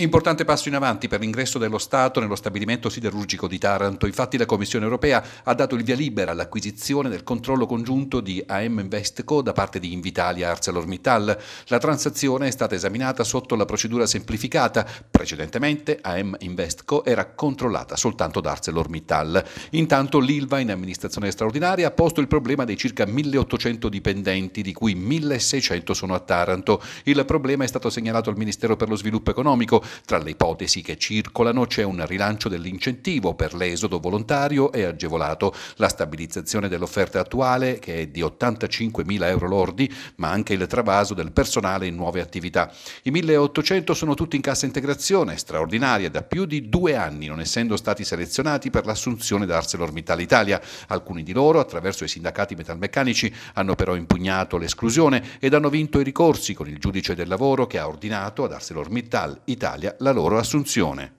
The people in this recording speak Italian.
Importante passo in avanti per l'ingresso dello Stato nello stabilimento siderurgico di Taranto. Infatti la Commissione europea ha dato il via libera all'acquisizione del controllo congiunto di AM Investco da parte di Invitalia ArcelorMittal. La transazione è stata esaminata sotto la procedura semplificata. Precedentemente AM Investco era controllata soltanto da ArcelorMittal. Intanto l'ILVA in amministrazione straordinaria ha posto il problema dei circa 1800 dipendenti, di cui 1600 sono a Taranto. Il problema è stato segnalato al Ministero per lo Sviluppo Economico tra le ipotesi che circolano c'è un rilancio dell'incentivo per l'esodo volontario e agevolato, la stabilizzazione dell'offerta attuale che è di 85.000 euro lordi, ma anche il travaso del personale in nuove attività. I 1.800 sono tutti in cassa integrazione straordinaria da più di due anni, non essendo stati selezionati per l'assunzione da ArcelorMittal Italia. Alcuni di loro, attraverso i sindacati metalmeccanici, hanno però impugnato l'esclusione ed hanno vinto i ricorsi con il giudice del lavoro che ha ordinato ad ArcelorMittal Italia Italia la loro assunzione.